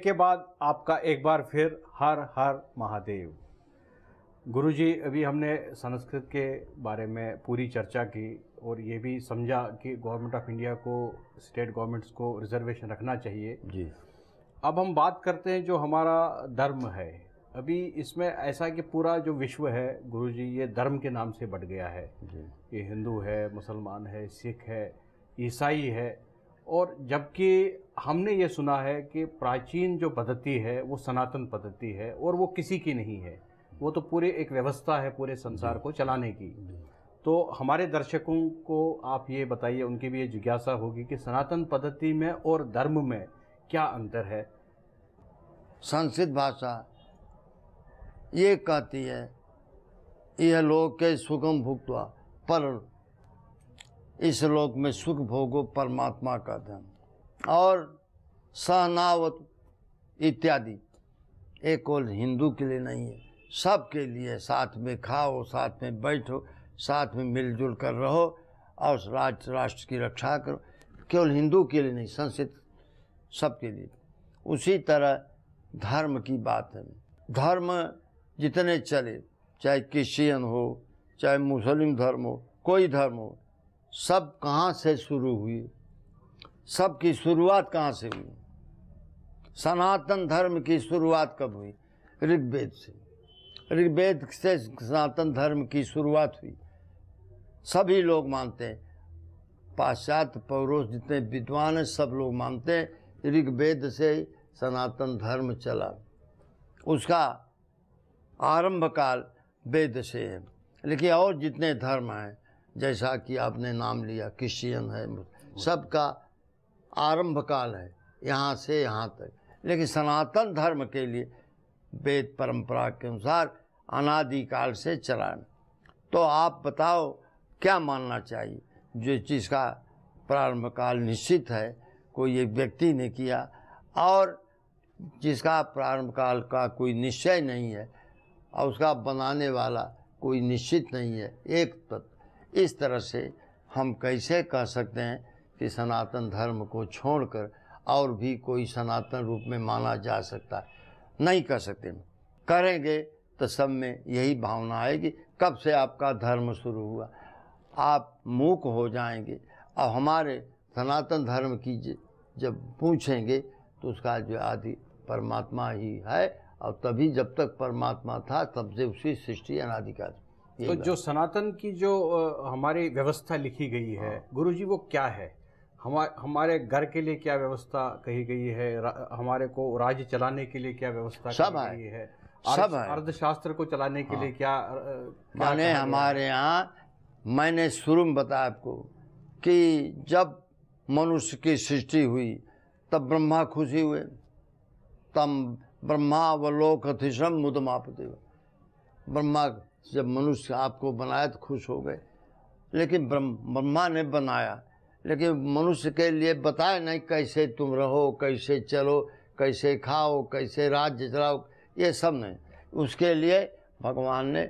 Break के बाद आपका एक बार फिर हर हर महादेव गुरु जी अभी हमने संस्कृत के बारे में पूरी चर्चा की और ये भी समझा कि गवर्नमेंट ऑफ इंडिया को स्टेट गवर्नमेंट्स को रिजर्वेशन रखना चाहिए जी अब हम बात करते हैं जो हमारा धर्म है अभी इसमें ऐसा कि पूरा जो विश्व है गुरु जी ये धर्म के नाम से बढ़ गया है ये हिंदू है मुसलमान है सिख है ईसाई है और जबकि हमने ये सुना है कि प्राचीन जो पद्धति है वो सनातन पद्धति है और वो किसी की नहीं है वो तो पूरे एक व्यवस्था है पूरे संसार को चलाने की तो हमारे दर्शकों को आप ये बताइए उनकी भी ये जिज्ञासा होगी कि सनातन पद्धति में और धर्म में क्या अंतर है संस्कृत भाषा ये कहती है यह लोग के सुगम भुगतवा पर इस लोक में सुख भोगो परमात्मा का धन और सहनावत इत्यादि एक और हिंदू के लिए नहीं है सब के लिए साथ में खाओ साथ में बैठो साथ में मिलजुल कर रहो और राज राष्ट्र की रक्षा करो केवल हिंदू के लिए नहीं संस्कृत सबके लिए उसी तरह धर्म की बात है धर्म जितने चले चाहे क्रिश्चियन हो चाहे मुस्लिम धर्म हो कोई धर्म हो सब कहाँ से शुरू हुई सब की शुरुआत कहाँ से हुई सनातन धर्म की शुरुआत कब हुई ऋग्वेद से ऋग्वेद से सनातन धर्म की शुरुआत हुई सभी लोग मानते हैं पाश्चात्य पौरोष जितने विद्वान हैं सब लोग मानते हैं ऋग्वेद से सनातन धर्म चला उसका आरंभ काल वेद से है लेकिन और जितने धर्म हैं जैसा कि आपने नाम लिया क्रिश्चियन है सबका आरंभ काल है यहाँ से यहाँ तक लेकिन सनातन धर्म के लिए वेद परंपरा के अनुसार अनादिकाल से चला तो आप बताओ क्या मानना चाहिए जो चीज़ का प्रारंभ काल निश्चित है कोई एक व्यक्ति ने किया और जिसका प्रारंभ काल का कोई निश्चय नहीं है और उसका बनाने वाला कोई निश्चित नहीं है एक तत्व इस तरह से हम कैसे कह सकते हैं कि सनातन धर्म को छोड़कर और भी कोई सनातन रूप में माना जा सकता है नहीं कह सकते करेंगे तो सब में यही भावना आएगी कब से आपका धर्म शुरू हुआ आप मूक हो जाएंगे और हमारे सनातन धर्म की जब पूछेंगे तो उसका जो आदि परमात्मा ही है और तभी जब तक परमात्मा था तब से उसी सृष्टि अनादिकाल तो जो सनातन की जो हमारी व्यवस्था लिखी गई है हाँ। गुरु जी वो क्या है हमारे घर के लिए क्या व्यवस्था कही गई है हमारे को राज्य चलाने के लिए क्या व्यवस्था सब कही गई है सब है अर्थशास्त्र को चलाने के हाँ। लिए क्या, माने हमारे यहाँ मैंने शुरू में बताया आपको कि जब मनुष्य की सृष्टि हुई तब ब्रह्मा खुशी हुए तब ब्रह्मा लोक अतिशम मुदमापति ब्रह्मा जब मनुष्य आपको बनाया तो खुश हो गए लेकिन ब्रह्मा ने बनाया लेकिन मनुष्य के लिए बताया नहीं कैसे तुम रहो कैसे चलो कैसे खाओ कैसे राज्य चलाओ ये सब नहीं उसके लिए भगवान ने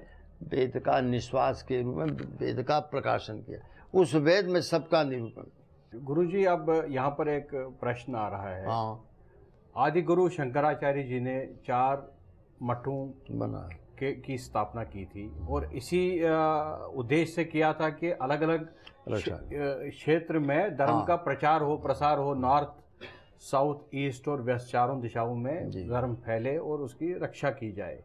वेद का निश्वास के रूप में वेद का प्रकाशन किया उस वेद में सबका निरूपण गुरु जी अब यहाँ पर एक प्रश्न आ रहा है हाँ आदि गुरु शंकराचार्य जी ने चार मठों बनाए के की स्थापना की थी और इसी उद्देश्य से किया था कि अलग अलग क्षेत्र में धर्म हाँ। का प्रचार हो प्रसार हो नॉर्थ साउथ ईस्ट और वेस्ट चारों दिशाओं में धर्म फैले और उसकी रक्षा की जाए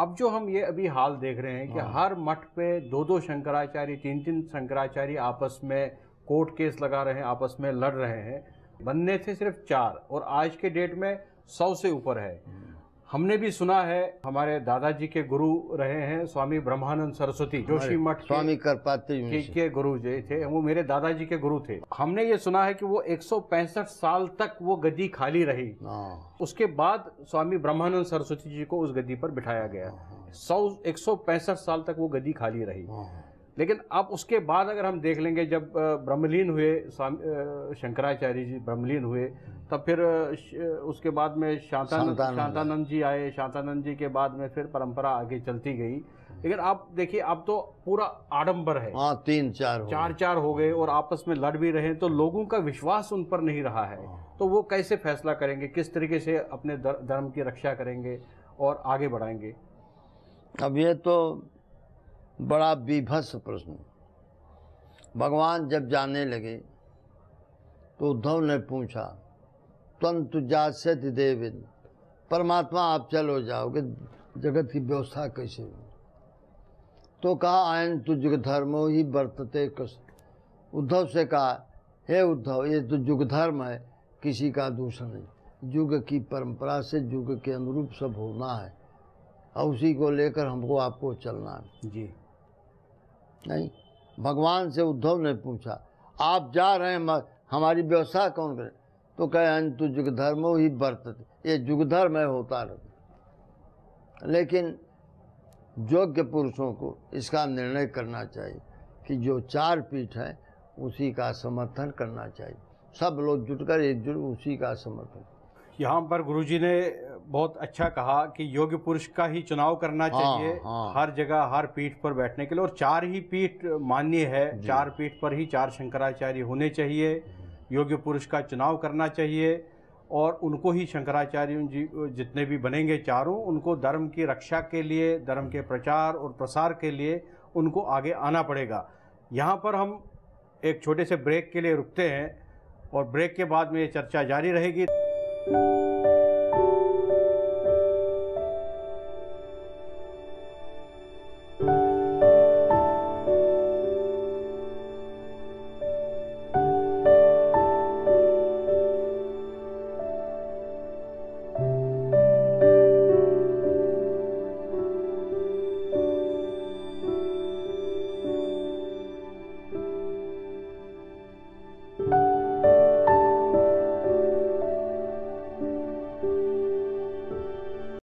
अब जो हम ये अभी हाल देख रहे हैं कि हाँ। हर मठ पे दो दो शंकराचार्य तीन तीन शंकराचार्य आपस में कोर्ट केस लगा रहे हैं आपस में लड़ रहे हैं बनने थे सिर्फ चार और आज के डेट में सौ से ऊपर है हम्म। हमने भी सुना है हमारे दादाजी के गुरु रहे हैं स्वामी ब्रह्मानंद सरस्वती जोशी मठ स्वामी जी के गुरु जो थे वो मेरे दादाजी के गुरु थे हमने ये सुना है कि वो 165 साल तक वो गद्दी खाली रही हाँ। उसके बाद स्वामी ब्रह्मानंद सरस्वती जी को उस गद्दी पर बिठाया गया हाँ, हाँ। सौ एक साल तक वो गद्दी खाली रही लेकिन अब उसके बाद अगर हम देख लेंगे जब ब्रह्मलीन हुए शंकराचार्य जी ब्रह्मलीन हुए तब फिर उसके बाद में शांतानंद शांतानंद जी आए शांतानंद जी के बाद में फिर परंपरा आगे चलती गई लेकिन आप देखिए अब तो पूरा आडंबर है हाँ तीन चार हो चार चार हो गए और आपस में लड़ भी रहे तो लोगों का विश्वास उन पर नहीं रहा है हाँ। तो वो कैसे फैसला करेंगे किस तरीके से अपने धर्म की रक्षा करेंगे और आगे बढ़ाएंगे अब ये तो बड़ा बीभत्स प्रश्न भगवान जब जाने लगे तो उद्धव ने पूछा तंतु जात देविंद परमात्मा आप चलो जाओगे जगत की व्यवस्था कैसे हो तो कहा आयन तुझ धर्मो ही वर्तते कस उद्धव से कहा हे उद्धव ये तो युग धर्म है किसी का दूसरा नहीं युग की परंपरा से युग के अनुरूप सब होना है और उसी को लेकर हमको आपको चलना है जी नहीं भगवान से उद्धव ने पूछा आप जा रहे हैं हमारी व्यवस्था कौन करे तो कहे अंतु युगधर्मो ही वर्त ये युगधर्म है होता रहता लेकिन योग्य पुरुषों को इसका निर्णय करना चाहिए कि जो चार पीठ है उसी का समर्थन करना चाहिए सब लोग जुटकर एकजुट उसी का समर्थन यहाँ पर गुरुजी ने बहुत अच्छा कहा कि योग्य पुरुष का ही चुनाव करना हाँ, चाहिए हाँ। हर जगह हर पीठ पर बैठने के लिए और चार ही पीठ मान्य है चार पीठ पर ही चार शंकराचार्य होने चाहिए योग्य पुरुष का चुनाव करना चाहिए और उनको ही शंकराचार्य जी जितने भी बनेंगे चारों उनको धर्म की रक्षा के लिए धर्म के प्रचार और प्रसार के लिए उनको आगे आना पड़ेगा यहाँ पर हम एक छोटे से ब्रेक के लिए रुकते हैं और ब्रेक के बाद में ये चर्चा जारी रहेगी Thank you.